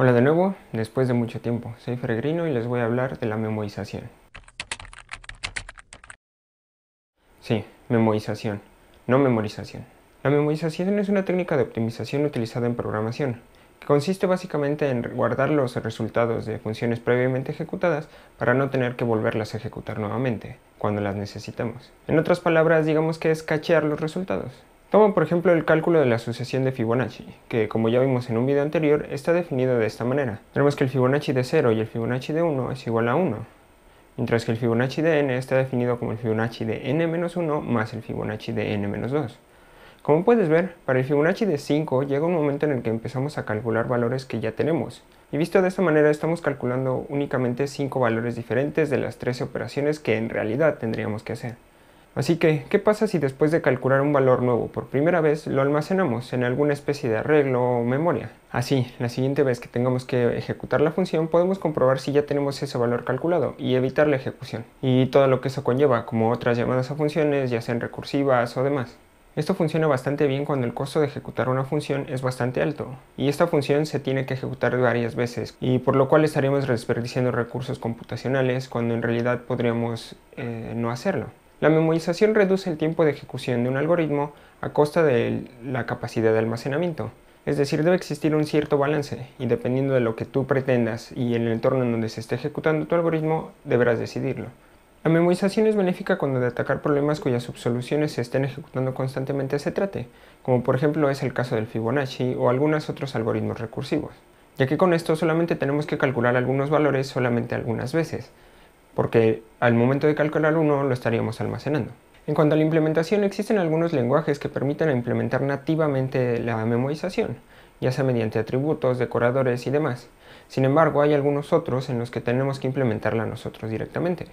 Hola de nuevo, después de mucho tiempo, soy Fregrino y les voy a hablar de la memorización. Sí, memorización, no memorización. La memorización es una técnica de optimización utilizada en programación, que consiste básicamente en guardar los resultados de funciones previamente ejecutadas para no tener que volverlas a ejecutar nuevamente, cuando las necesitamos. En otras palabras, digamos que es cachear los resultados. Toma por ejemplo el cálculo de la sucesión de Fibonacci, que como ya vimos en un video anterior, está definido de esta manera. Tenemos que el Fibonacci de 0 y el Fibonacci de 1 es igual a 1, mientras que el Fibonacci de n está definido como el Fibonacci de n-1 más el Fibonacci de n-2. Como puedes ver, para el Fibonacci de 5 llega un momento en el que empezamos a calcular valores que ya tenemos, y visto de esta manera estamos calculando únicamente 5 valores diferentes de las 13 operaciones que en realidad tendríamos que hacer. Así que, ¿qué pasa si después de calcular un valor nuevo por primera vez lo almacenamos en alguna especie de arreglo o memoria? Así, la siguiente vez que tengamos que ejecutar la función podemos comprobar si ya tenemos ese valor calculado y evitar la ejecución, y todo lo que eso conlleva, como otras llamadas a funciones, ya sean recursivas o demás. Esto funciona bastante bien cuando el costo de ejecutar una función es bastante alto, y esta función se tiene que ejecutar varias veces, y por lo cual estaríamos desperdiciando recursos computacionales cuando en realidad podríamos eh, no hacerlo. La memorización reduce el tiempo de ejecución de un algoritmo a costa de la capacidad de almacenamiento. Es decir, debe existir un cierto balance y dependiendo de lo que tú pretendas y el entorno en donde se esté ejecutando tu algoritmo, deberás decidirlo. La memorización es benéfica cuando de atacar problemas cuyas subsoluciones se estén ejecutando constantemente se trate, como por ejemplo es el caso del Fibonacci o algunos otros algoritmos recursivos, ya que con esto solamente tenemos que calcular algunos valores solamente algunas veces, porque al momento de calcular uno lo estaríamos almacenando. En cuanto a la implementación, existen algunos lenguajes que permiten implementar nativamente la memorización, ya sea mediante atributos, decoradores y demás. Sin embargo, hay algunos otros en los que tenemos que implementarla nosotros directamente.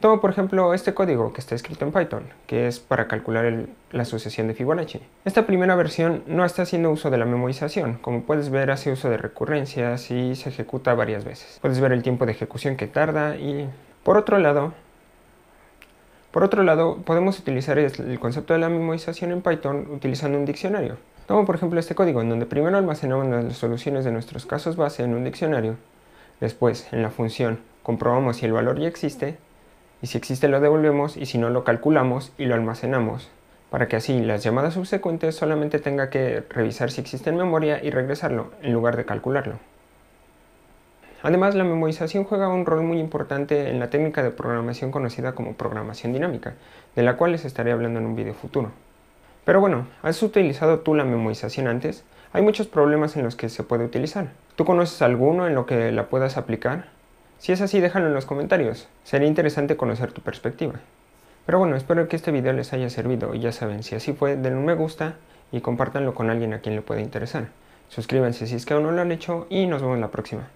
Tomo por ejemplo este código que está escrito en Python, que es para calcular la sucesión de Fibonacci. Esta primera versión no está haciendo uso de la memorización, como puedes ver hace uso de recurrencias y se ejecuta varias veces. Puedes ver el tiempo de ejecución que tarda y por otro lado, por otro lado, podemos utilizar el concepto de la memorización en Python utilizando un diccionario. Tomo por ejemplo este código, en donde primero almacenamos las soluciones de nuestros casos base en un diccionario. Después, en la función, comprobamos si el valor ya existe, y si existe lo devolvemos, y si no lo calculamos y lo almacenamos, para que así las llamadas subsecuentes solamente tenga que revisar si existe en memoria y regresarlo, en lugar de calcularlo. Además, la memorización juega un rol muy importante en la técnica de programación conocida como programación dinámica, de la cual les estaré hablando en un video futuro. Pero bueno, ¿has utilizado tú la memorización antes? Hay muchos problemas en los que se puede utilizar. ¿Tú conoces alguno en lo que la puedas aplicar? Si es así, déjalo en los comentarios. Sería interesante conocer tu perspectiva. Pero bueno, espero que este video les haya servido y ya saben, si así fue, denle un me gusta y compártanlo con alguien a quien le pueda interesar. Suscríbanse si es que aún no lo han hecho y nos vemos la próxima.